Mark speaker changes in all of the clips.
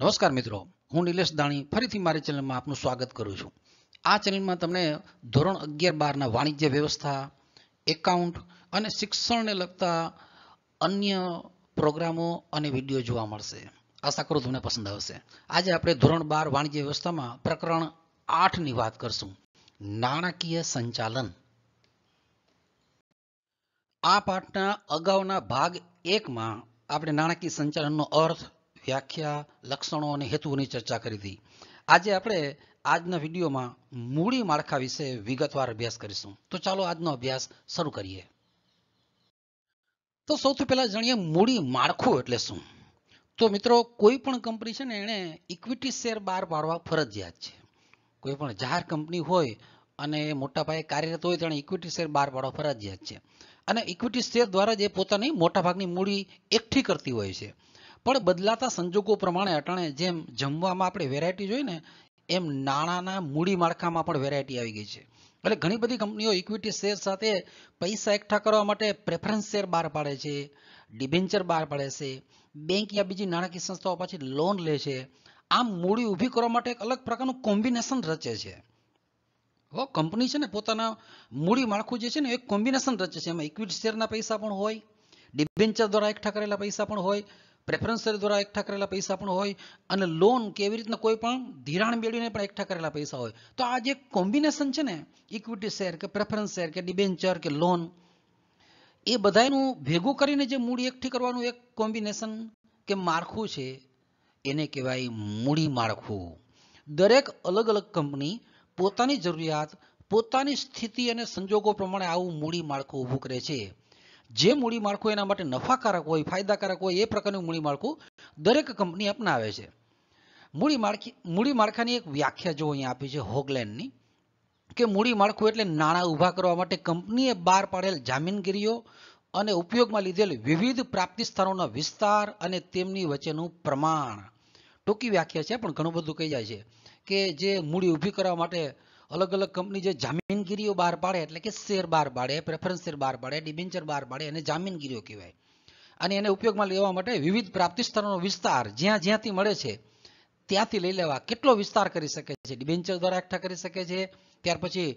Speaker 1: નમસ્કાર મિત્રો હું નિલેશ દાણી ફરીથી મારી ચેનલમાં આપનું સ્વાગત કરું છું આ ચેનલમાં તમને ધોરણ અગિયાર બારના વાણિજ્ય વ્યવસ્થા એકાઉન્ટ અને શિક્ષણને લગતા અન્ય પ્રોગ્રામો અને વિડીયો જોવા મળશે આશા કરું તમને પસંદ આવશે આજે આપણે ધોરણ બાર વાણિજ્ય વ્યવસ્થામાં પ્રકરણ આઠની વાત કરશું નાણાકીય સંચાલન આ પાઠના અગાઉના ભાગ એકમાં આપણે નાણાકીય સંચાલનનો અર્થ વ્યાખ્યા લક્ષણો અને હેતુઓની ચર્ચા કરી હતી આજે આપણે આજના વિડીયોમાં મૂડી માળખા વિશે વિગતવાર અભ્યાસ કરીશું તો ચાલો આજનો અભ્યાસ શરૂ કરીએ તો સૌથી પહેલાં જાણીએ મૂડી માળખું એટલે શું તો મિત્રો કોઈ પણ કંપની છે ને એણે ઇક્વિટી શેર બહાર પાડવા ફરજિયાત છે કોઈ પણ જાહેર કંપની હોય અને મોટા પાયે કાર્યરત હોય તેણે ઇક્વિટી શેર બહાર પાડવા ફરજિયાત છે અને ઇક્વિટી શેર દ્વારા જે પોતાની મોટાભાગની મૂડી એકઠી કરતી હોય છે પણ બદલાતા સંજોગો પ્રમાણે અટાણે જેમ જમવામાં આપણે વેરાયટી જોઈએ ને એમ નાણાંના મૂડી માળખામાં પણ વેરાયટી આવી ગઈ છે એટલે ઘણી બધી કંપનીઓ ઇક્વિટી શેર સાથે પૈસા એકઠા કરવા માટે પ્રેફરન્સ શેર બહાર પાડે છે ડિબેન્ચર બહાર પાડે છે બેંક યા બીજી નાણાકીય સંસ્થાઓ પાછી લોન લે છે આમ મૂડી ઊભી કરવા માટે એક અલગ પ્રકારનું કોમ્બિનેશન રચે છે હો કંપની છે ને પોતાના મૂડી માળખું જે છે ને એક કોમ્બિનેશન રચે છે એમાં ઇક્વિટી શેરના પૈસા પણ હોય ડિબેન્ચર દ્વારા એકઠા કરેલા પૈસા પણ હોય પ્રેફરન્સ દ્વારા એકઠા કરેલા પૈસા પણ હોય અને લોન કેવી રીતના કોઈ પણ ધિરાણ મેળવીને પણ એકઠા કરેલા પૈસા હોય તો આ જે કોમ્બિનેશન છે ને ઇક્વિટી શેર કે પ્રેફરન્સ શેર કે ડિબેન્ચર કે લોન એ બધાનું ભેગું કરીને જે મૂડી એકઠી કરવાનું એક કોમ્બિનેશન કે માળખું છે એને કહેવાય મૂડી માળખું દરેક અલગ અલગ કંપની પોતાની જરૂરિયાત પોતાની સ્થિતિ અને સંજોગો પ્રમાણે આવું મૂડી માળખું ઊભું કરે છે જે મૂડી માળખું એના માટે નફાકારક હોય ફાયદાકારક હોય એ પ્રકારનું મૂડી માળખું દરેક કંપની અપનાવે છે મૂડી માળખી મૂડી માળખાની એક વ્યાખ્યા જો અહીંયા આપી છે હોગલેન્ડની કે મૂડી માળખું એટલે નાણાં ઊભા કરવા માટે કંપનીએ બહાર પાડેલ જામીનગીરીઓ અને ઉપયોગમાં લીધેલ વિવિધ પ્રાપ્તિ સ્થાનોના વિસ્તાર અને તેમની વચ્ચેનું પ્રમાણ ટૂંકી વ્યાખ્યા છે પણ ઘણું બધું કહી જાય છે કે જે મૂડી ઊભી કરવા માટે અલગ અલગ કંપની જે જામીનગીરીઓ બહાર પાડે એટલે કે શેર બહાર પાડે પ્રેફરન્સ શેર બહાર પાડે ડિબેન્ચર બહાર પાડે એને જામીનગીરીઓ કહેવાય અને એને ઉપયોગમાં લેવા માટે વિવિધ પ્રાપ્તિ સ્થળોનો વિસ્તાર જ્યાં જ્યાંથી મળે છે ત્યાંથી લઈ લેવા કેટલો વિસ્તાર કરી શકે છે ડિબેન્ચર દ્વારા એકઠા કરી શકે છે ત્યાર પછી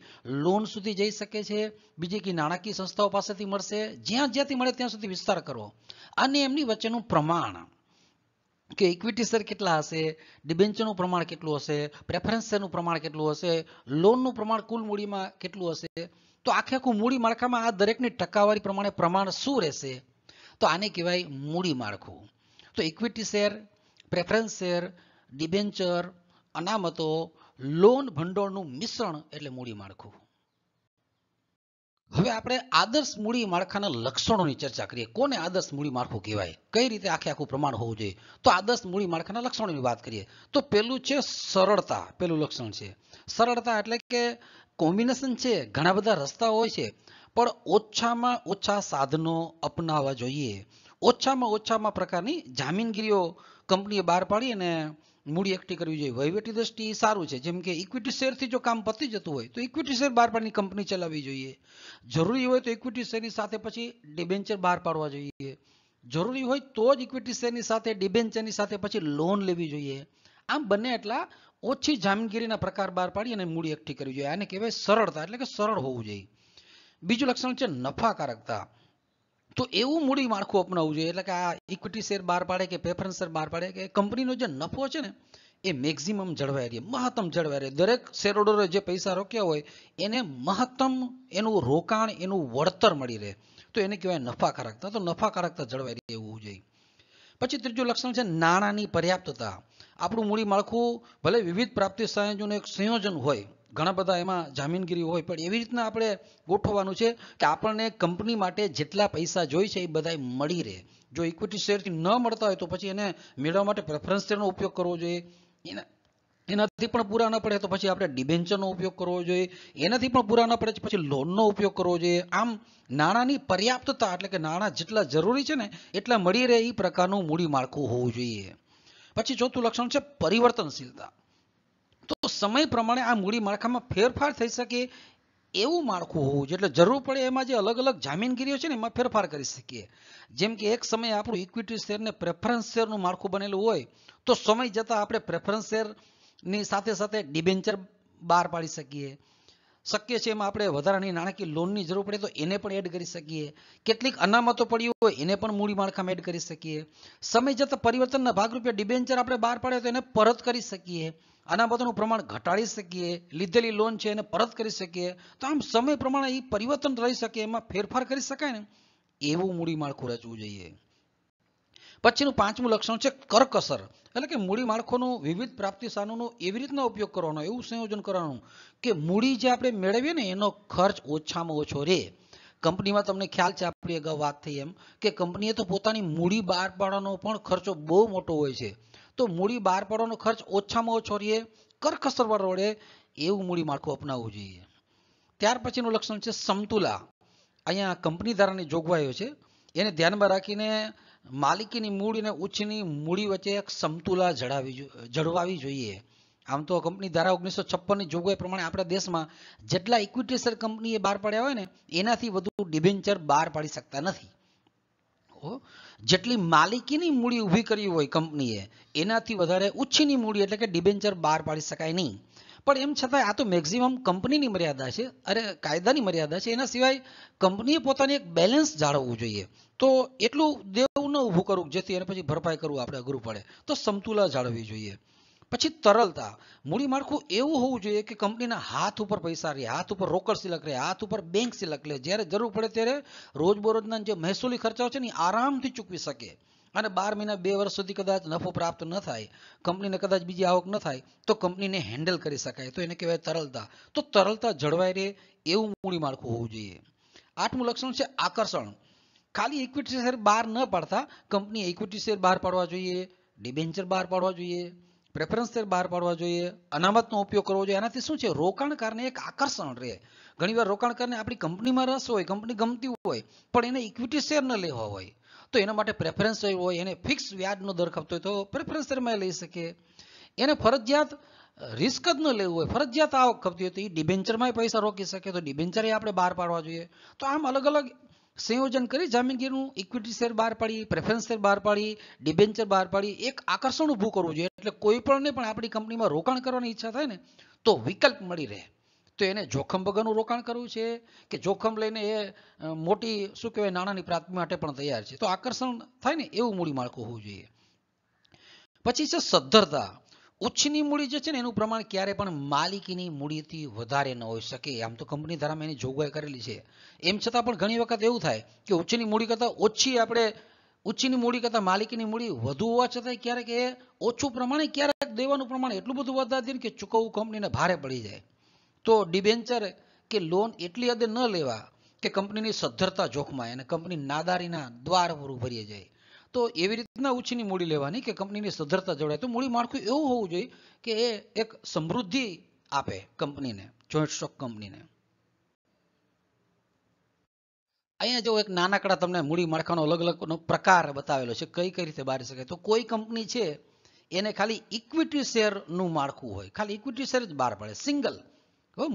Speaker 1: લોન સુધી જઈ શકે છે બીજી કે નાણાકીય સંસ્થાઓ પાસેથી મળશે જ્યાં જ્યાંથી મળે ત્યાં સુધી વિસ્તાર કરવો અને એમની વચ્ચેનું પ્રમાણ કે ઇક્વિટી શેર કેટલા હશે ડિબેન્ચરનું પ્રમાણ કેટલું હશે પ્રેફરન્સ શેરનું પ્રમાણ કેટલું હશે લોનનું પ્રમાણ કુલ મૂડીમાં કેટલું હશે તો આખે આખું મૂડી માળખામાં આ દરેકની ટકાવારી પ્રમાણે પ્રમાણ શું રહેશે તો આને કહેવાય મૂડી માળખું તો equity share preference share debenture અનામતો લોન ભંડોળનું મિશ્રણ એટલે મૂડી માળખું હવે આપણે આદર્શ મૂડી માળખાના લક્ષણોની ચર્ચા કરીએ કોને આદર્શ મૂડી માળખું કહેવાય કઈ રીતે આખે આખું પ્રમાણ હોવું જોઈએ તો આદર્શ મૂડી માળખાના લક્ષણોની વાત કરીએ તો પેલું છે સરળતા પેલું લક્ષણ છે સરળતા એટલે કે કોમ્બિનેશન છે ઘણા બધા રસ્તાઓ હોય છે પણ ઓછામાં ઓછા સાધનો અપનાવવા જોઈએ ઓછામાં ઓછામાં પ્રકારની જામીનગીરીઓ કંપનીએ બહાર પાડી અને મૂડી એકઠી કરવી જોઈએ વહીવટી દ્રષ્ટિએ સારું છે જેમ કે ઇક્વિટી શેરથી જો કામ પતી જતું હોય તો ઇક્વિટી શેર બહાર પાડવાની કંપની ચલાવવી જોઈએ જરૂરી હોય તો ઇક્વિટી શેરની સાથે પછી ડિબેન્ચર બહાર પાડવા જોઈએ જરૂરી હોય તો જ ઇક્વિટી શેરની સાથે ડિબેન્ચરની સાથે પછી લોન લેવી જોઈએ આમ બંને એટલા ઓછી જામગીરીના પ્રકાર બહાર પાડી અને મૂડી એકઠી કરવી જોઈએ આને કહેવાય સરળતા એટલે કે સરળ હોવું જોઈએ બીજું લક્ષણ છે નફાકારકતા તો એવું મૂડી માળખું અપનાવવું જોઈએ એટલે કે આ ઇક્વિટી શેર બહાર પાડે કે પ્રેફરન્સ શેર બહાર પાડે કે કંપનીનો જે નફો છે ને એ મેક્ઝિમમ જળવાઈ રહે મહત્તમ જળવાઈ રહે દરેક શેર હોલ્ડરે જે પૈસા રોક્યા હોય એને મહત્તમ એનું રોકાણ એનું વળતર મળી રહે તો એને કહેવાય નફાકારકતા તો નફાકારકતા જળવાઈ રહેવું જોઈએ પછી ત્રીજું લક્ષણ છે નાણાંની પર્યાપ્તતા આપણું મૂડી માળખું ભલે વિવિધ પ્રાપ્તિ સંયોજનનું એક સંયોજન હોય ઘણા બધા એમાં જામીનગીરી હોય પણ એવી રીતના આપણે ગોઠવવાનું છે કે આપણને કંપની માટે જેટલા પૈસા જોઈ છે એ બધા મળી રહે જો ઇક્વિટી શેરથી ન મળતા હોય તો પછી એને મેળવવા માટે પ્રેફરન્સ શેરનો ઉપયોગ કરવો જોઈએ એના એનાથી પણ પૂરા ન પડે તો પછી આપણે ડિબેન્ચરનો ઉપયોગ કરવો જોઈએ એનાથી પણ પૂરા ન પડે પછી લોનનો ઉપયોગ કરવો જોઈએ આમ નાણાંની પર્યાપ્તતા એટલે કે નાણાં જેટલા જરૂરી છે ને એટલા મળી રહે એ પ્રકારનું મૂડી માળખું હોવું જોઈએ પછી ચોથું લક્ષણ છે પરિવર્તનશીલતા તો સમય પ્રમાણે આ મૂડી માળખામાં ફેરફાર થઈ શકે એવું માળખું હોવું જોઈએ એટલે જરૂર પડે એમાં જે અલગ અલગ જામીનગીરીઓ છે ને એમાં ફેરફાર કરી શકીએ જેમ કે એક સમયે આપણું ઇક્વિટી શેરને પ્રેફરન્સ શેરનું માળખું બનેલું હોય તો સમય જતાં આપણે પ્રેફરન્સ શેરની સાથે સાથે ડિબેન્ચર બહાર પાડી શકીએ શક્ય છે એમાં આપણે વધારાની નાણાકીય લોનની જરૂર પડે તો એને પણ એડ કરી શકીએ કેટલીક અનામતો પડી હોય એને પણ મૂડી માળખામાં એડ કરી શકીએ સમય જતાં પરિવર્તનના ભાગરૂપે ડિબેન્ચર આપણે બહાર પાડે તો એને પરત કરી શકીએ અનામતોનું પ્રમાણ ઘટાડી શકીએ લીધેલી લોન છે એને પરત કરી શકીએ તો આમ સમય પ્રમાણે એ પરિવર્તન રહી શકે એમાં ફેરફાર કરી શકાય ને એવું મૂડી માળખું રચવું જોઈએ પછીનું પાંચમું લક્ષણ છે કરકસર એટલે કે મૂડી માળખોનો વિવિધ પ્રાપ્તિ સાધનોનો એવી રીતના ઉપયોગ કરવાનો એવું સંયોજન કરવાનું કે મૂડી જે આપણે મેળવીએ ને એનો ખર્ચ ઓછામાં ઓછો રહે કંપનીમાં તમને ખ્યાલ છે આપણી અગાઉ વાત થઈ એમ કે કંપનીએ તો પોતાની મૂડી બહાર પાડવાનો પણ ખર્ચો બહુ મોટો હોય છે તો મૂડી બહાર પાડવાનો ખર્ચ ઓછામાં ઓછો રહે કરકસર વડે એવું મૂડી માળખું અપનાવવું જોઈએ ત્યાર પછીનું લક્ષણ છે સમતુલા અહીંયા કંપની ધારાની જોગવાઈઓ છે એને ધ્યાનમાં રાખીને માલિકીની મૂડી અને ઉચ્ચની મૂડી વચ્ચે એક સમતુલા જળાવી જળવાવી જોઈએ આમ તો કંપની ધારા ઓગણીસો છપ્પનની જોગવાઈ પ્રમાણે આપણા દેશમાં જેટલા ઇક્વિટીસર કંપનીએ બહાર પાડ્યા હોય ને એનાથી વધુ ડિબેન્ચર બહાર પાડી શકતા નથી જેટલી માલિકીની મૂડી ઊભી કરી હોય કંપનીએ એનાથી વધારે ઉચ્ચની મૂડી એટલે કે ડિબેન્ચર બહાર પાડી શકાય નહીં પણ એમ છતાં આ તો મેક્ઝિમમ કંપનીની મર્યાદા છે અરે કાયદાની મર્યાદા છે એના સિવાય કંપનીએ પોતાની એક બેલેન્સ જાળવવું જોઈએ તો એટલું ન ઊભું કરવું જેથી એને પછી ભરપાઈ કરવું આપણે અઘરું પડે તો સમતુલા જાળવવી જોઈએ પછી તરલતા મૂડી માળખું એવું હોવું જોઈએ કે કંપનીના હાથ ઉપર પૈસા રહે હાથ ઉપર રોકડ સિલક રહે હાથ ઉપર બેંક સિલક લે જ્યારે જરૂર પડે ત્યારે રોજબરોજના જે મહેસૂલી ખર્ચાઓ છે ને આરામથી ચૂકવી શકે અને બાર મહિના બે વર્ષ સુધી કદાચ નફો પ્રાપ્ત ન થાય કંપનીને કદાચ બીજી આવક ન થાય તો કંપનીને હેન્ડલ કરી શકાય તો એને કહેવાય તરલતા તો તરલતા જળવાઈ રહે એવું મૂડી માળખું હોવું જોઈએ આઠમું લક્ષણ છે આકર્ષણ ખાલી ઇક્વિટી શેર બહાર ન પાડતા કંપની ઇક્વિટી શેર બહાર પાડવા જોઈએ ડિબેન્ચર બહાર પાડવા જોઈએ પ્રેફરન્સ શેર બહાર પાડવા જોઈએ અનામતનો ઉપયોગ કરવો જોઈએ એનાથી શું છે રોકાણકારને એક આકર્ષણ રહે ઘણીવાર રોકાણકારને આપણી કંપનીમાં રસ હોય કંપની ગમતી હોય પણ એને ઇક્વિટી શેર ન લેવા હોય તો એના માટે પ્રેફરન્સ શેર હોય એને ફિક્સ વ્યાજનો દર ખપતો હોય તો પ્રેફરન્સ શેરમાં લઈ શકે એને ફરજિયાત રિસ્ક જ ન લેવું હોય ફરજિયાત આવક ખપતી હોય તો એ ડિબેન્ચરમાંય પૈસા રોકી શકે તો ડિબેન્ચરે આપણે બહાર પાડવા જોઈએ તો આમ અલગ અલગ સંયોજન કરી જામીનગીરનું ઇક્વિટી શેર બહાર પાડી પ્રેફરન્સ શેર બહાર પાડી ડિબેન્ચર બહાર પાડી એક આકર્ષણ ઊભું કરવું જોઈએ એટલે કોઈ પણને પણ આપણી કંપનીમાં રોકાણ કરવાની ઈચ્છા થાય ને તો વિકલ્પ મળી રહે તો એને જોખમ વગરનું રોકાણ કરવું છે કે જોખમ લઈને એ મોટી શું કહેવાય નાણાંની પ્રાપ્તિ માટે પણ તૈયાર છે તો આકર્ષણ થાય ને એવું મૂડી માળખું હોવું જોઈએ પછી છે સદ્ધરતા ઉચ્ચની મૂડી જે છે ને એનું પ્રમાણ ક્યારે પણ માલિકીની મૂડીથી વધારે ન હોઈ શકે આમ તો કંપની ધારામાં એની જોગવાઈ કરેલી છે એમ છતાં પણ ઘણી વખત એવું થાય કે ઉચ્ચની મૂડી કરતાં ઓછી આપણે ઉચ્ચની મૂડી કરતાં માલિકીની મૂડી વધુ હોવા છતાં ક્યારેક એ ઓછું પ્રમાણે ક્યારેક દેવાનું પ્રમાણ એટલું બધું વધારે કે ચૂકવવું કંપનીને ભારે પડી જાય તો ડિબેન્ચર કે લોન એટલી હદે ન લેવા કે કંપનીની સદ્ધરતા જોખમાય અને કંપની નાદારીના દ્વાર પર ઉભરીએ જાય તો એવી રીતના ઉછીની મૂડી લેવાની કે કંપનીની સદ્ધરતા જોડાય તો મૂડી માળખું એવું હોવું જોઈએ કે એ એક સમૃદ્ધિ આપે કંપનીને જોઈન્ટ સ્ટોક કંપનીને અહીંયા જો એક નાનકડા તમને મૂડી માળખાનો અલગ અલગ પ્રકાર બતાવેલો છે કઈ કઈ રીતે બારી શકાય તો કોઈ કંપની છે એને ખાલી ઇક્વિટી શેરનું માળખું હોય ખાલી ઇક્વિટી શેર જ બહાર પડે સિંગલ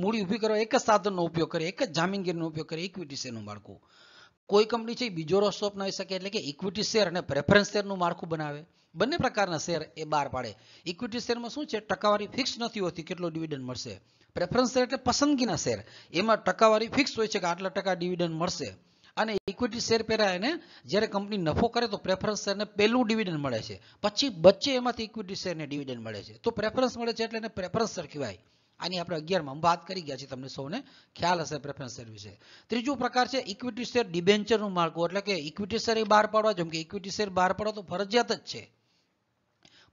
Speaker 1: મૂડી ઊભી કરવા એક જ સાધનનો ઉપયોગ કરે એક જ જામીનગીરીનો ઉપયોગ કરે ઇક્વિટી શેરનું માળખું કોઈ કંપની છે એ બીજો રસ્તો અપનાવી શકે એટલે કે ઇક્વિટી શેર અને પ્રેફરન્સ શેરનું માળખું બનાવે બંને પ્રકારના શેર એ બહાર પાડે ઇક્વિટી શેરમાં શું છે ટકાવારી ફિક્સ નથી હોતી કેટલો ડિવિડન્ડ મળશે પ્રેફરન્સ શેર એટલે પસંદગીના શેર એમાં ટકાવારી ફિક્સ હોય છે કે આટલા ટકા ડિવિડન્ડ મળશે અને ઇક્વિટી શેર પહેરાય એને જ્યારે કંપની નફો કરે તો પ્રેફરન્સ શેરને પહેલું ડિવિડન્ડ મળે છે પછી બચ્ચે એમાંથી ઇક્વિટી શેરને ડિવિડન્ડ મળે છે તો પ્રેફરન્સ મળે છે એટલે એને પ્રેફરન્સ શેર કહેવાય આની આપણે અગિયારમાં વાત કરી ગયા છીએ તમને સૌને ખ્યાલ હશે પ્રેફરન્સ શેર વિશે ત્રીજો પ્રકાર છે ઇક્વિટી શેર ડિબેન્ચરનું માળખું એટલે કે ઇક્વિટી શેર એ બહાર પાડવા જેમ કે ઇક્વિટી શેર બહાર પાડવા તો ફરજિયાત જ છે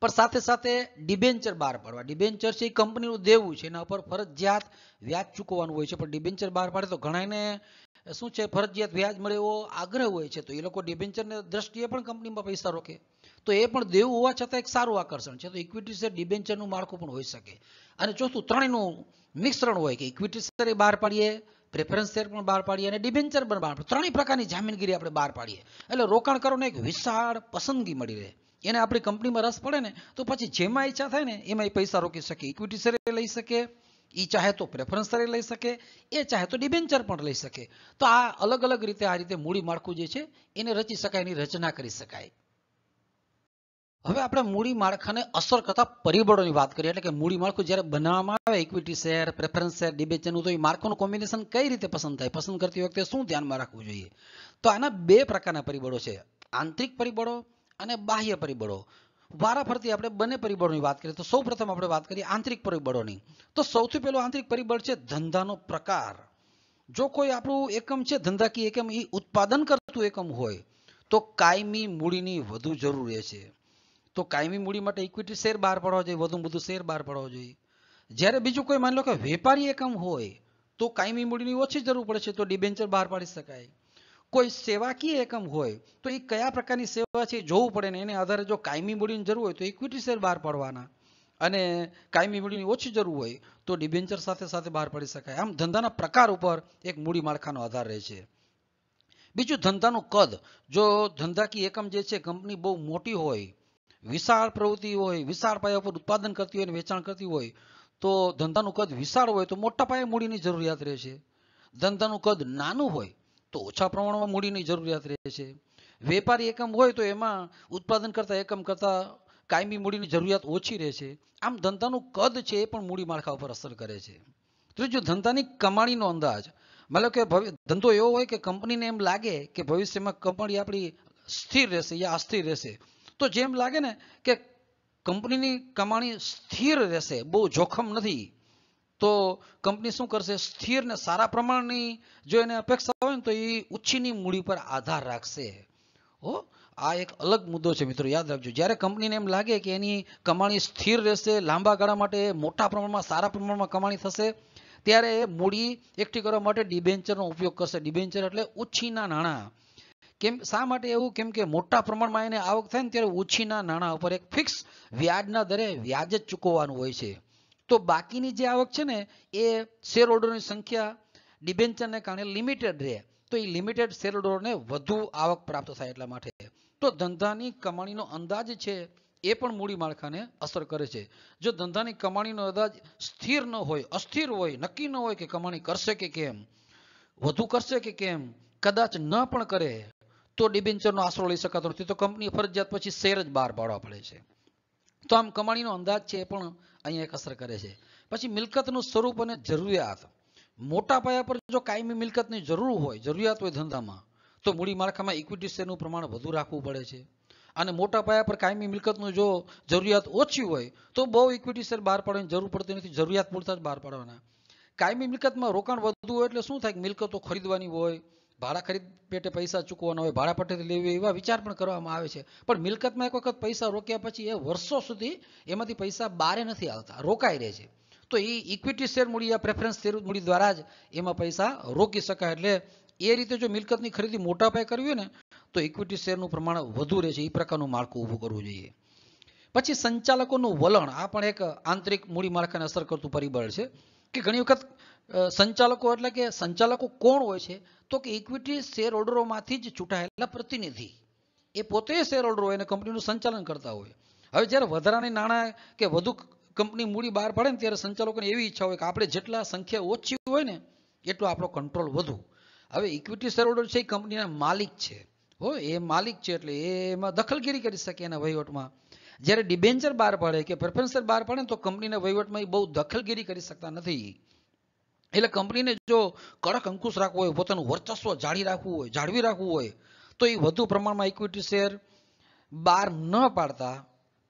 Speaker 1: પણ સાથે સાથે ડિબેન્ચર બહાર પાડવા ડિબેન્ચર છે એ કંપનીનું દેવું છે એના ઉપર ફરજિયાત વ્યાજ ચૂકવવાનું હોય છે પણ ડિબેન્ચર બહાર પાડે તો ઘણાને શું છે ફરજિયાત વ્યાજ મળે એવો આગ્રહ હોય છે તો એ લોકો ડિબેન્ચરની દ્રષ્ટિએ પણ કંપનીમાં પૈસા રોકે તો એ પણ દેવું હોવા છતાં એક સારું આકર્ષણ છે તો ઇક્વિટી શેર ડિબેન્ચરનું માળખું પણ હોઈ શકે અને ચોથું ત્રણેયનું મિશ્રણ હોય કે ઇક્વિટી શેર બહાર પાડીએ પ્રેફરન્સ શેર પણ બહાર પાડીએ અને ડિબેન્ચર પણ બહાર પાડીએ ત્રણેય પ્રકારની જામીનગીરી આપણે બહાર પાડીએ એટલે રોકાણકારોને એક વિશાળ પસંદગી મળી રહે એને આપણી કંપનીમાં રસ પડે ને તો પછી જેમાં ઈચ્છા થાય ને એમાં એ પૈસા રોકી શકે ઇક્વિટી શેર લઈ શકે એ ચાહે તો પ્રેફરન્સ શેર લઈ શકે એ ચાહે તો ડિબેન્ચર પણ લઈ શકે તો આ અલગ અલગ રીતે આ રીતે મૂડી માળખું જે છે એને રચી શકાય એની રચના કરી શકાય હવે આપણે મૂડી માળખાને અસર કરતા પરિબળોની વાત કરીએ એટલે કે મૂડી માળખું જ્યારે બનાવવામાં આવે ઇક્વિટી શેર પ્રેફરન્સ શેર ડિબેચરનું તો એ માળખાનું કોમ્બિનેશન કઈ રીતે પસંદ થાય પસંદ કરતી વખતે શું ધ્યાનમાં રાખવું જોઈએ તો આના બે પ્રકારના પરિબળો છે આંતરિક પરિબળો અને બાહ્ય પરિબળો વારા ફરતી આપણે બંને પરિબળોની વાત કરીએ તો સૌ પ્રથમ આપણે વાત કરીએ આંતરિક પરિબળોની તો સૌથી પહેલો આંતરિક પરિબળ છે ધંધાનો પ્રકાર જો કોઈ આપણું એકમ છે ધંધાકીય એકમ એ ઉત્પાદન કરતું એકમ હોય તો કાયમી મૂડીની વધુ જરૂર રહે છે તો કાયમી મૂડી માટે ઇક્વિટી શેર બહાર પડવા જોઈએ વધુ બધું શેર બહાર પડવા જોઈએ જ્યારે બીજું કોઈ માની લો કે વેપારી એકમ હોય તો કાયમી મૂડીની ઓછી જરૂર પડે છે તો ડિબેન્ચર બહાર પાડી શકાય કોઈ સેવાકીય એકમ હોય તો એ કયા પ્રકારની સેવા છે જોવું પડે ને એને આધારે જો કાયમી મૂડીની જરૂર હોય તો ઇક્વિટી શેર બહાર પાડવાના અને કાયમી મૂડીની ઓછી જરૂર હોય તો ડિબેન્ચર સાથે સાથે બહાર પાડી શકાય આમ ધંધાના પ્રકાર ઉપર એક મૂડી માળખાનો આધાર રહે છે બીજું ધંધાનું કદ જો ધંધાકીય એકમ જે છે કંપની બહુ મોટી હોય વિશાળ પ્રવૃત્તિ હોય વિશાળ પાયા ઉપર ઉત્પાદન કરતી હોય વેચાણ કરતી હોય તો ધંધાનું કદ વિશાળ હોય તો મોટા પાયે મૂડીની જરૂરિયાત રહે છે ધંધાનું કદ નાનું હોય તો ઓછા પ્રમાણમાં મૂડીની જરૂરિયાત રહે છે વેપારી એકમ હોય તો એમાં ઉત્પાદન કરતા એકમ કરતા કાયમી મૂડીની જરૂરિયાત ઓછી રહે છે આમ ધંધાનું કદ છે એ પણ મૂડી માળખા ઉપર અસર કરે છે ત્રીજું ધંધાની કમાણીનો અંદાજ મતલબ કે ધંધો એવો હોય કે કંપનીને એમ લાગે કે ભવિષ્યમાં કંપની આપણી સ્થિર રહેશે યા અસ્થિર રહેશે તો જેમ લાગે ને કે કંપનીની કમાણી સ્થિર રહેશે બહુ જોખમ નથી તો કંપની શું કરશે સ્થિર ને સારા પ્રમાણની જો એને અપેક્ષા હોય ને તો એ ઉછીની મૂડી પર આધાર રાખશે હો આ એક અલગ મુદ્દો છે મિત્રો યાદ રાખજો જ્યારે કંપનીને એમ લાગે કે એની કમાણી સ્થિર રહેશે લાંબા ગાળા માટે મોટા પ્રમાણમાં સારા પ્રમાણમાં કમાણી થશે ત્યારે એ મૂડી એકઠી કરવા માટે ડિબેન્ચરનો ઉપયોગ કરશે ડિબેન્ચર એટલે ઉછીના નાણાં કેમ શા માટે એવું કેમ કે મોટા પ્રમાણમાં એને આવક થાય ને ત્યારે ઓછીના નાણાં ઉપર એક ફિક્સ વ્યાજના દરે વ્યાજ જ ચૂકવવાનું હોય છે તો બાકીની જે આવક છે ને એ શેર હોલ્ડરની સંખ્યા ડિબેન્ચરને કારણે લિમિટેડ રહે તો એ લિમિટેડ શેર હોલ્ડરને વધુ આવક પ્રાપ્ત થાય એટલા માટે તો ધંધાની કમાણીનો અંદાજ છે એ પણ મૂડી માળખાને અસર કરે છે જો ધંધાની કમાણીનો અંદાજ સ્થિર ન હોય અસ્થિર હોય નક્કી ન હોય કે કમાણી કરશે કે કેમ વધુ કરશે કે કેમ કદાચ ન પણ કરે તો ડિબેન્ચરનો આશરો લઈ શકાતો નથી તો કંપની ફરજિયાત પછી શેર જ બહાર પાડવા પડે છે તો આમ કમાણીનો અંદાજ છે એ પણ અહીંયા એક અસર કરે છે પછી મિલકતનું સ્વરૂપ અને જરૂરિયાત મોટા પાયા પર જો કાયમી મિલકતની જરૂર હોય જરૂરિયાત હોય ધંધામાં તો મૂડી માળખામાં ઇક્વિટી શેરનું પ્રમાણ વધુ રાખવું પડે છે અને મોટા પાયા પર કાયમી મિલકતનું જો જરૂરિયાત ઓછી હોય તો બહુ ઇક્વિટી શેર બહાર પાડવાની જરૂર પડતી નથી જરૂરિયાત પૂરતા જ બહાર પાડવાના કાયમી મિલકતમાં રોકાણ વધુ હોય એટલે શું થાય કે મિલકતો ખરીદવાની હોય ભાડા ખરીદ પેટે પૈસા ચૂકવાના હોય ભાડા પટેથી લેવી એવા વિચાર પણ કરવામાં આવે છે પણ મિલકતમાં એક વખત પૈસા રોક્યા પછી એ વર્ષો સુધી એમાંથી પૈસા બારે નથી આવતા રોકાઈ રહે છે તો એ ઇક્વિટી શેર મૂડી યા પ્રેફરન્સ શેર મૂડી દ્વારા જ એમાં પૈસા રોકી શકાય એટલે એ રીતે જો મિલકતની ખરીદી મોટા પાયે કરવી હોય ને તો ઇક્વિટી શેરનું પ્રમાણ વધુ રહે છે એ પ્રકારનું માળખું ઊભું કરવું જોઈએ પછી સંચાલકોનું વલણ આ પણ એક આંતરિક મૂડી માળખાને અસર કરતું પરિબળ છે કે ઘણી વખત સંચાલકો એટલે કે સંચાલકો કોણ હોય છે તો કે ઇક્વિટી શેર હોલ્ડરોમાંથી જ ચૂંટાયેલા પ્રતિનિધિ એ પોતે શેર હોલ્ડર હોય અને કંપનીનું સંચાલન કરતા હોય હવે જ્યારે વધારાની નાણાં કે વધુ કંપની મૂડી બહાર પાડે ને ત્યારે સંચાલકોને એવી ઈચ્છા હોય કે આપણે જેટલા સંખ્યા ઓછી હોય ને એટલો આપણો કંટ્રોલ વધુ હવે ઇક્વિટી શેર હોલ્ડર છે એ કંપનીના માલિક છે હો એ માલિક છે એટલે એમાં દખલગીરી કરી શકે એના વહીવટમાં જ્યારે ડિબેન્ચર બહાર પાડે કે પ્રેફરન્સર બહાર પાડે તો કંપનીના વહીવટમાં એ બહુ દખલગીરી કરી શકતા નથી એટલે કંપનીને જો કડક અંકુશ રાખવો હોય પોતાનું વર્ચસ્વ જાળવી રાખવું હોય જાળવી રાખવું હોય તો એ વધુ પ્રમાણમાં ઇક્વિટી શેર બહાર ન પાડતા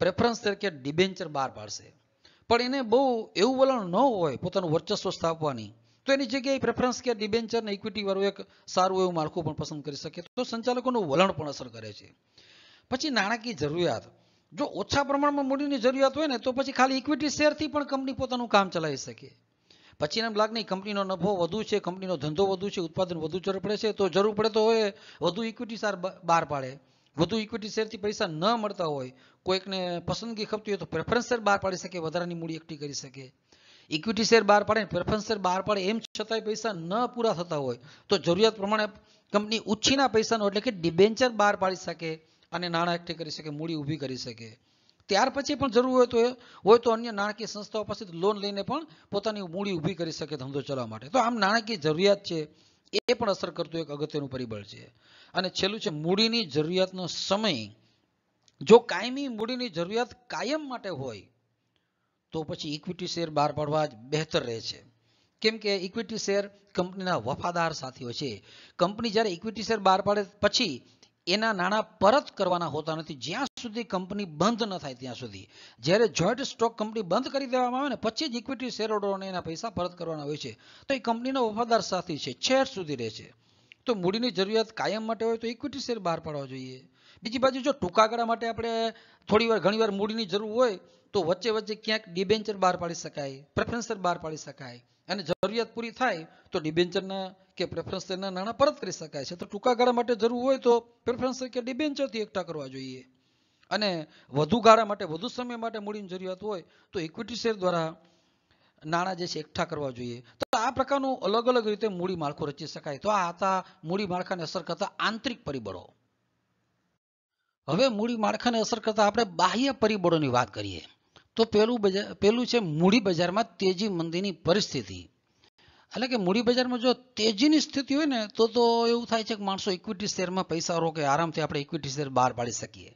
Speaker 1: પ્રેફરન્સ શેર કે ડિબેન્ચર બહાર પાડશે પણ એને બહુ એવું વલણ ન હોય પોતાનું વર્ચસ્વ સ્થાપવાની તો એની જગ્યાએ પ્રેફરન્સ કે ડિબેન્ચર ને ઇક્વિટી વાળું એક સારું એવું માળખું પણ પસંદ કરી શકે તો સંચાલકોનું વલણ પણ અસર કરે છે પછી નાણાકીય જરૂરિયાત જો ઓછા પ્રમાણમાં મૂડીની જરૂરિયાત હોય ને તો પછી ખાલી ઇક્વિટી શેરથી પણ કંપની પોતાનું કામ ચલાવી શકે પછીના લાગણી કંપનીનો નફો વધુ છે કંપનીનો ધંધો વધુ છે ઉત્પાદન વધુ જરૂર પડે છે તો જરૂર પડે તો હોય વધુ ઇક્વિટી શેર બહાર પાડે વધુ ઇક્વિટી શેરથી પૈસા ન મળતા હોય કોઈકને પસંદગી ખપતી હોય તો પ્રેફરન્સ શેર બહાર પાડી શકે વધારાની મૂડી એકઠી કરી શકે ઇક્વિટી શેર બહાર પાડે પ્રેફરન્સ શેર બહાર પાડે એમ છતાંય પૈસા ન પૂરા થતા હોય તો જરૂરિયાત પ્રમાણે કંપની ઉછીના પૈસાનો એટલે કે ડિબેન્ચર બહાર પાડી શકે અને નાણાં એકઠી કરી શકે મૂડી ઊભી કરી શકે ત્યાર પછી પણ જરૂર હોય તો એ હોય તો અન્ય નાણાકીય સંસ્થાઓ પાસેથી લોન લઈને પણ પોતાની મૂડી ઊભી કરી શકે ધંધો ચલાવવા માટે તો આમ નાણાકીય જરૂરિયાત છે એ પણ અસર કરતું એક અગત્યનું પરિબળ છે અને છેલ્લું છે મૂડીની જરૂરિયાતનો સમય જો કાયમી મૂડીની જરૂરિયાત કાયમ માટે હોય તો પછી ઇક્વિટી શેર બહાર પાડવા જ બહેતર રહે છે કેમ કે ઇક્વિટી શેર કંપનીના વફાદાર સાથીઓ છે કંપની જ્યારે ઇક્વિટી શેર બહાર પાડે પછી એના નાણાં પરત કરવાના હોતા નથી જ્યાં સુધી કંપની બંધ ન થાય ત્યાં સુધી જ્યારે જોઈન્ટ સ્ટોક કંપની બંધ કરી દેવામાં આવે ને પછી જ ઇક્વિટી શેર એના પૈસા પરત કરવાના હોય છે તો એ કંપનીનો વફાદાર સાથી છે છેર સુધી રહે છે તો મૂડીની જરૂરિયાત કાયમ માટે હોય તો ઇક્વિટી શેર બહાર પાડવા જોઈએ બીજી બાજુ જો ટૂંકા ગાળા માટે આપણે થોડી વાર ઘણીવાર મૂડીની જરૂર હોય તો વચ્ચે વચ્ચે ક્યાંક ડિબેન્ચર બહાર પાડી શકાય પ્રેફરન્સ બહાર પાડી શકાય અને જરૂરિયાત પૂરી થાય તો ડિબેન્ચરના કે પ્રેફરન્સ તેના નાણાં પરત કરી શકાય છે તો ટૂંકા ગાળા માટે જરૂર હોય તો પ્રેફરન્સ કે ડિબેન્ચરથી એકઠા કરવા જોઈએ અને વધુ ગાળા માટે વધુ સમય માટે મૂડીની જરૂરિયાત હોય તો ઇક્વિટી શેર દ્વારા નાણાં જે છે એકઠા કરવા જોઈએ તો આ પ્રકારનું અલગ અલગ રીતે મૂડી માળખું રચી શકાય તો આ હતા મૂડી માળખાને અસર કરતા આંતરિક પરિબળો હવે મૂડી માળખાને અસર કરતા આપણે બાહ્ય પરિબળોની વાત કરીએ તો પહેલું બજાર પહેલું છે મૂડી બજારમાં તેજી મંદીની પરિસ્થિતિ એટલે કે મૂડી બજારમાં જો તેજીની સ્થિતિ હોય ને તો તો એવું થાય છે કે માણસો ઇક્વિટી શેરમાં પૈસા રોકે આરામથી આપણે ઇક્વિટી શેર બહાર પાડી શકીએ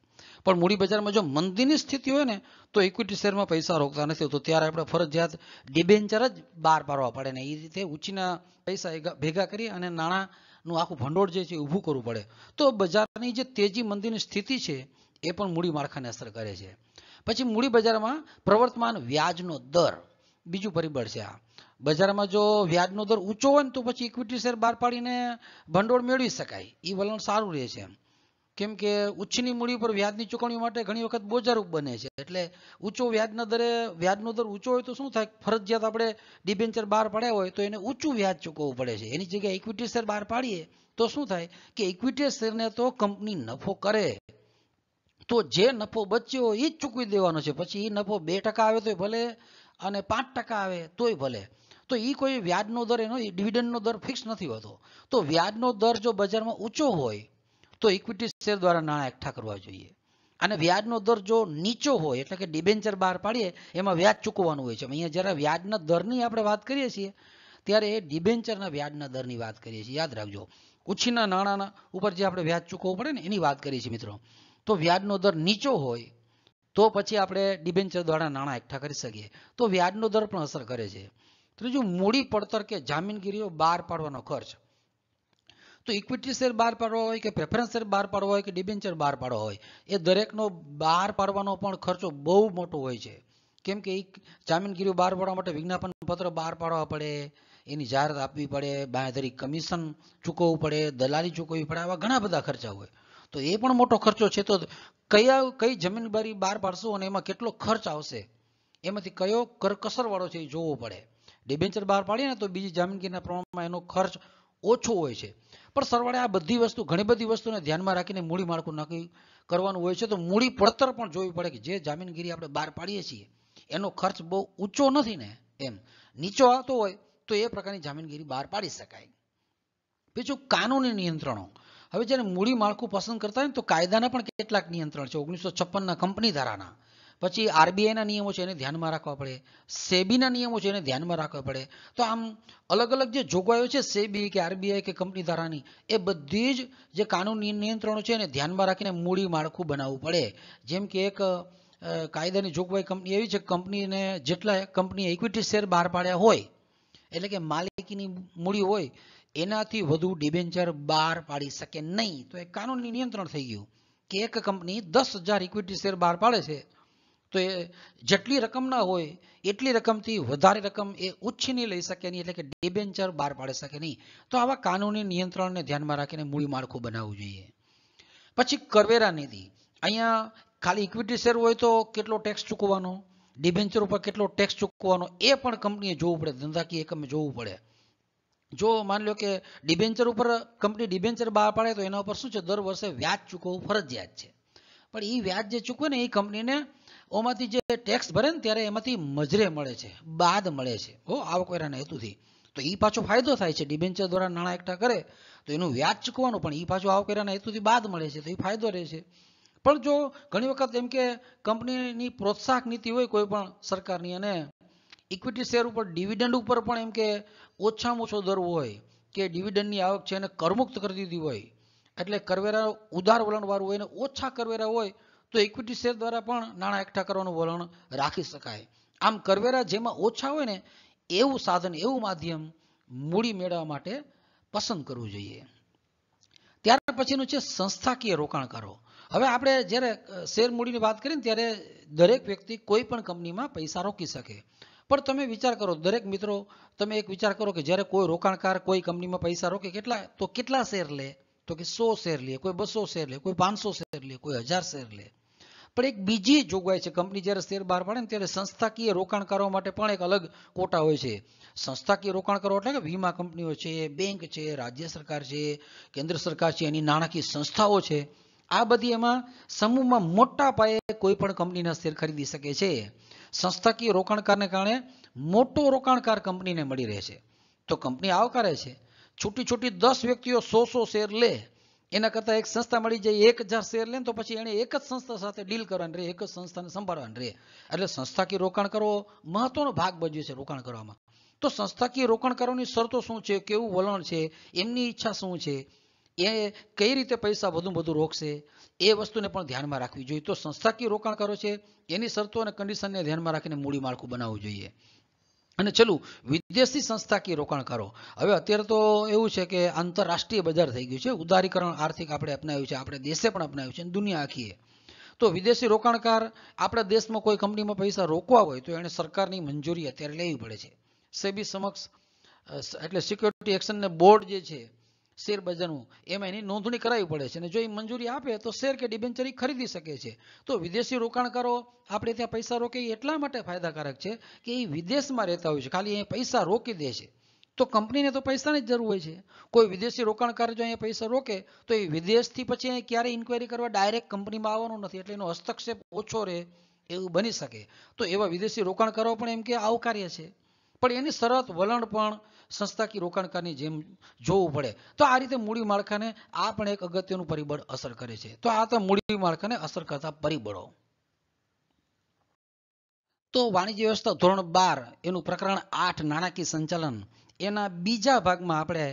Speaker 1: પણ મૂડી બજારમાં જો મંદીની સ્થિતિ હોય ને તો ઇક્વિટી શેરમાં પૈસા રોકતા નથી તો ત્યારે આપણે ફરજિયાત ડિબેન્ચર જ બહાર પાડવા પડે ને એ રીતે ઊંચીના પૈસા ભેગા કરી અને નાણાંનું આખું ભંડોળ જે છે ઊભું કરવું પડે તો બજારની જે તેજી મંદીની સ્થિતિ છે એ પણ મૂડી માળખાને અસર કરે છે પછી મૂડી બજારમાં પ્રવર્તમાન વ્યાજનો દર બીજું પરિબળ છે આ બજારમાં જો વ્યાજનો દર ઊંચો હોય ને તો પછી ઇક્વિટી શેર બહાર પાડીને ભંડોળ મેળવી શકાય એ વલણ સારું રહે છે કેમ કે ઉછીની મૂડી પર વ્યાજની ચૂકવણી માટે ઘણી વખત બોજારૂપ બને છે એટલે ઊંચો વ્યાજના દરે વ્યાજનો દર ઊંચો હોય તો શું થાય ફરજિયાત આપણે ડિબેન્ચર બહાર પડ્યા હોય તો એને ઊંચું વ્યાજ ચૂકવવું પડે છે એની જગ્યાએ ઇક્વિટી શેર બહાર પાડીએ તો શું થાય કે ઇક્વિટી શેરને તો કંપની નફો કરે તો જે નફો બચ્યો એ જ ચૂકવી દેવાનો છે પછી એ નફો બે ટકા આવે તોય ભલે અને પાંચ ટકા આવે તોય ભલે તો એ કોઈ વ્યાજનો દર એનો ડિવિડન્ડનો દર ફિક્સ નથી હોતો તો વ્યાજનો દર જો બજારમાં ઊંચો હોય તો ઇક્વિટી શેર દ્વારા નાણાં એકઠા કરવા જોઈએ અને વ્યાજનો દર જો નીચો હોય એટલે કે ડિબેન્ચર બહાર પાડીએ એમાં વ્યાજ ચૂકવવાનું હોય છે અહીંયા જ્યારે વ્યાજના દરની આપણે વાત કરીએ છીએ ત્યારે એ ડિબેન્ચરના વ્યાજના દરની વાત કરીએ છીએ યાદ રાખજો ઉછીના નાણાંના ઉપર જે આપણે વ્યાજ ચૂકવવું પડે ને એની વાત કરીએ છીએ મિત્રો તો વ્યાજનો દર નીચો હોય તો પછી આપણે ડિબેન્ચર દ્વારા નાણાં એકઠા કરી શકીએ તો વ્યાજનો દર પણ અસર કરે છે ત્રીજું મૂડી પડતર કે જામીનગીરીઓ બહાર પાડવાનો ખર્ચ તો ઇક્વિટી શેર બહાર પાડવો હોય કે પ્રેફરન્સ શેર બહાર પાડવો હોય કે ડિબેન્ચર બહાર પાડવો હોય એ દરેકનો બહાર પાડવાનો પણ ખર્ચો બહુ મોટો હોય છે કેમ કે એ જામીનગીરીઓ બહાર પાડવા માટે વિજ્ઞાપન પત્ર બહાર પાડવા પડે એની જાહેરાત આપવી પડે બાંયધરી કમિશન ચૂકવવું પડે દલાલી ચૂકવવી પડે આવા ઘણા બધા ખર્ચા હોય તો એ પણ મોટો ખર્ચો છે તો કયા કઈ જમીનબારી બહાર પાડશું અને એમાં કેટલો ખર્ચ આવશે એમાંથી કયો કરકસરવાળો છે એ જોવો પડે ડિબેન્ચર બહાર પાડીએ ને તો બીજી જામીનગીરીના પ્રમાણમાં એનો ખર્ચ ઓછો હોય છે પણ સરવાળે આ બધી વસ્તુ ઘણી બધી વસ્તુને ધ્યાનમાં રાખીને મૂડી માળખું નક્કી કરવાનું હોય છે તો મૂડી પડતર પણ જોવી પડે કે જે જામીનગીરી આપણે બહાર પાડીએ છીએ એનો ખર્ચ બહુ ઊંચો નથી ને એમ નીચો આવતો હોય તો એ પ્રકારની જામીનગીરી બહાર પાડી શકાય બીજું કાનૂની નિયંત્રણો હવે જ્યારે મૂડી માળખું પસંદ કરતા હોય ને તો કાયદાના પણ કેટલાક નિયંત્રણ છે ઓગણીસો છપ્પનના કંપની ધારાના પછી આરબીઆઈના નિયમો છે એને ધ્યાનમાં રાખવા પડે સેબીના નિયમો છે એને ધ્યાનમાં રાખવા પડે તો આમ અલગ અલગ જે જોગવાઈઓ છે સેબી કે આરબીઆઈ કે કંપની ધારાની એ બધી જ જે કાનૂની નિયંત્રણો છે એને ધ્યાનમાં રાખીને મૂડી માળખું બનાવવું પડે જેમ કે એક કાયદાની જોગવાઈ કંપની એવી છે કંપનીને જેટલા કંપની ઇક્વિટી શેર બહાર પાડ્યા હોય એટલે કે માલિકીની મૂડી હોય એનાથી વધુ ડિબેન્ચર બહાર પાડી શકે નહીં તો એ કાનૂની નિયંત્રણ થઈ ગયું કે એક કંપની દસ હજાર ઇક્વિટી શેર બહાર પાડે છે તો એ જેટલી રકમ ના હોય એટલી રકમથી વધારે રકમ એ નહીં લઈ શકે નહીં એટલે કે ડિબેન્ચર બહાર પાડી શકે નહીં તો આવા કાનૂની નિયંત્રણને ધ્યાનમાં રાખીને મૂળી માળખું બનાવવું જોઈએ પછી કરવેરા નીતિ અહીંયા ખાલી ઇક્વિટી શેર હોય તો કેટલો ટેક્સ ચૂકવવાનો ડિબેન્ચર ઉપર કેટલો ટેક્સ ચૂકવવાનો એ પણ કંપનીએ જોવું પડે ધંધાકીય એકમે જોવું પડે જો માની લો કે ડિબેન્ચર ઉપર કંપની ડિબેન્ચર બહાર પાડે તો એના ઉપર શું છે દર વર્ષે વ્યાજ ચૂકવવું ફરજિયાત છે પણ એ વ્યાજ જે ચૂકવે ને એ કંપનીને ઓમાંથી જે ટેક્સ ભરે ને ત્યારે એમાંથી મજરે મળે છે બાદ મળે છે હો આવકવેરાના હેતુથી તો એ પાછો ફાયદો થાય છે ડિબેન્ચર દ્વારા નાણાં એકઠા કરે તો એનું વ્યાજ ચૂકવાનું પણ એ પાછો આવકવેરાના હેતુથી બાદ મળે છે તો એ ફાયદો રહે છે પણ જો ઘણી વખત એમ કે કંપનીની પ્રોત્સાહક નીતિ હોય કોઈ પણ સરકારની અને ઇક્વિટી શેર ઉપર ડિવિડન્ડ ઉપર પણ એમ કે ઓછામાં ઓછો દર હોય કે ડિવિડન્ડની આવક છે એને કરમુક્ત કરી દીધી હોય એટલે કરવેરા ઉદાર વલણવાળું હોય અને ઓછા કરવેરા હોય તો ઇક્વિટી શેર દ્વારા પણ નાણાં એકઠા કરવાનું વલણ રાખી શકાય આમ કરવેરા જેમાં ઓછા હોય ને એવું સાધન એવું માધ્યમ મૂડી મેળવવા માટે પસંદ કરવું જોઈએ ત્યાર પછીનું છે સંસ્થાકીય રોકાણકારો હવે આપણે જ્યારે શેર મૂડીની વાત કરીએ ને ત્યારે દરેક વ્યક્તિ કોઈ પણ કંપનીમાં પૈસા રોકી શકે પણ તમે વિચાર કરો દરેક મિત્રો તમે એક વિચાર કરો કે જ્યારે કોઈ રોકાણકાર કોઈ કંપનીમાં પૈસા રોકે કેટલા તો કેટલા શેર લે તો કે સો શેર લે કોઈ બસો શેર લે કોઈ પાંચસો શેર લે કોઈ હજાર શેર લે પણ એક બીજી જોગવાઈ છે કંપની જ્યારે શેર બહાર પાડે ને ત્યારે સંસ્થાકીય રોકાણકારો માટે પણ એક અલગ કોટા હોય છે સંસ્થાકીય રોકાણકારો એટલે કે વીમા કંપનીઓ છે બેંક છે રાજ્ય સરકાર છે કેન્દ્ર સરકાર છે એની નાણાકીય સંસ્થાઓ છે આ બધી એમાં સમૂહમાં મોટા પાયે કોઈ પણ કંપનીના શેર ખરીદી શકે છે સંસ્થાકીય રોકાણકારને કારણે મોટો રોકાણકાર કંપનીને મળી રહે છે તો કંપની આવકારે છે છૂટી છૂટી દસ વ્યક્તિઓ સો સો શેર લે એના કરતાં એક સંસ્થા મળી જાય એક હજાર શેર લે તો પછી એણે એક જ સંસ્થા સાથે ડીલ કરવાની રહે એક જ સંસ્થાને સંભાળવાની રહે એટલે સંસ્થાકીય રોકાણ કરવો મહત્વનો ભાગ ભજવે છે રોકાણ કરવામાં તો સંસ્થાકીય રોકાણકારોની શરતો શું છે કેવું વલણ છે એમની ઈચ્છા શું છે એ કઈ રીતે પૈસા વધુ વધુ રોકશે એ વસ્તુને પણ ધ્યાનમાં રાખવી જોઈએ તો સંસ્થાકીય રોકાણકારો છે એની શરતો અને કન્ડિશનને ધ્યાનમાં રાખીને મૂડી માળખું બનાવવું જોઈએ અને છેલ્લું વિદેશી સંસ્થાકીય રોકાણકારો હવે અત્યારે તો એવું છે કે આંતરરાષ્ટ્રીય બજાર થઈ ગયું છે ઉદારીકરણ આર્થિક આપણે અપનાવ્યું છે આપણે દેશે પણ અપનાવ્યું છે દુનિયા આખીએ તો વિદેશી રોકાણકાર આપણા દેશમાં કોઈ કંપનીમાં પૈસા રોકવા હોય તો એણે સરકારની મંજૂરી અત્યારે લેવી પડે છે સેબી સમક્ષ એટલે સિક્યોરિટી એક્શનને બોર્ડ જે છે શેર બજારનું એમાં એની નોંધણી કરાવી પડે છે અને જો એ મંજૂરી આપે તો શેર કે ડિબેન્ચરી ખરીદી શકે છે તો વિદેશી રોકાણકારો આપણે ત્યાં પૈસા રોકે એટલા માટે ફાયદાકારક છે કે એ વિદેશમાં રહેતા હોય છે ખાલી એ પૈસા રોકી દે છે તો કંપનીને તો પૈસાની જ જરૂર હોય છે કોઈ વિદેશી રોકાણકાર જો અહીંયા પૈસા રોકે તો એ વિદેશથી પછી અહીંયા ક્યારે ઇન્કવાયરી કરવા ડાયરેક્ટ કંપનીમાં આવવાનું નથી એટલે એનો હસ્તક્ષેપ ઓછો રહે એવું બની શકે તો એવા વિદેશી રોકાણકારો પણ એમ કે આવકાર્ય છે પણ એની શરત વલણ પણ સંસ્થાકીય રોકાણકારની જેમ જોવું પડે તો આ રીતે મૂડી માળખાને આ પણ એક અગત્યનું પરિબળ અસર કરે છે તો આ તો મૂડી માળખાને અસર કરતા પરિબળો તો વાણિજ્ય વ્યવસ્થા ધોરણ બાર એનું પ્રકરણ આઠ નાણાકીય સંચાલન એના બીજા ભાગમાં આપણે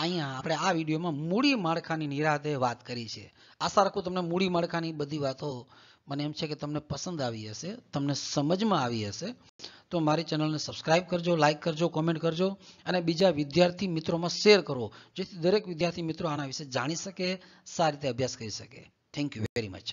Speaker 1: અહીંયા આપણે આ વિડીયોમાં મૂડી માળખાની નિરાતે વાત કરી છે આશા રાખું તમને મૂડી માળખાની બધી વાતો મને એમ છે કે તમને પસંદ આવી હશે તમને સમજમાં આવી હશે તો મારી ચેનલને સબસ્ક્રાઇબ કરજો લાઇક કરજો કોમેન્ટ કરજો અને બીજા વિદ્યાર્થી મિત્રોમાં શેર કરો જેથી દરેક વિદ્યાર્થી મિત્રો આના વિશે જાણી શકે સારી રીતે અભ્યાસ કરી શકે થેન્ક યુ વેરી મચ